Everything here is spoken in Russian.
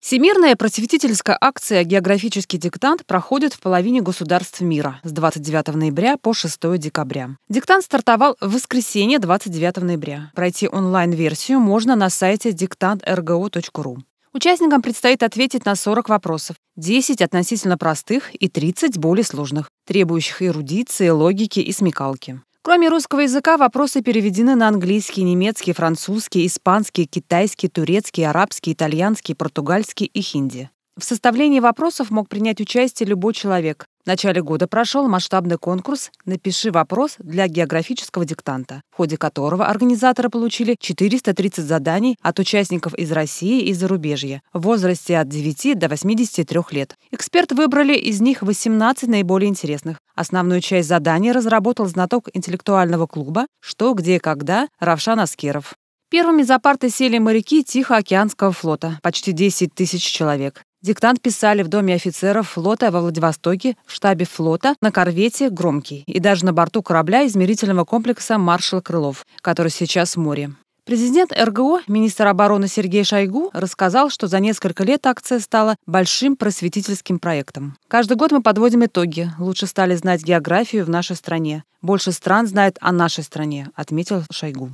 Всемирная просветительская акция «Географический диктант» проходит в половине государств мира с 29 ноября по 6 декабря. Диктант стартовал в воскресенье 29 ноября. Пройти онлайн-версию можно на сайте диктантрго.ру. Участникам предстоит ответить на 40 вопросов, 10 относительно простых и 30 более сложных, требующих эрудиции, логики и смекалки. Кроме русского языка, вопросы переведены на английский, немецкий, французский, испанский, китайский, турецкий, арабский, итальянский, португальский и хинди. В составлении вопросов мог принять участие любой человек, в начале года прошел масштабный конкурс «Напиши вопрос» для географического диктанта, в ходе которого организаторы получили 430 заданий от участников из России и зарубежья в возрасте от 9 до 83 лет. Эксперты выбрали из них 18 наиболее интересных. Основную часть заданий разработал знаток интеллектуального клуба «Что, где, когда» Равшан Аскеров. Первыми за парты сели моряки Тихоокеанского флота, почти 10 тысяч человек. Диктант писали в Доме офицеров флота во Владивостоке, в штабе флота, на корвете «Громкий» и даже на борту корабля измерительного комплекса «Маршал Крылов», который сейчас в море. Президент РГО, министр обороны Сергей Шойгу, рассказал, что за несколько лет акция стала большим просветительским проектом. Каждый год мы подводим итоги. Лучше стали знать географию в нашей стране. Больше стран знает о нашей стране, отметил Шойгу.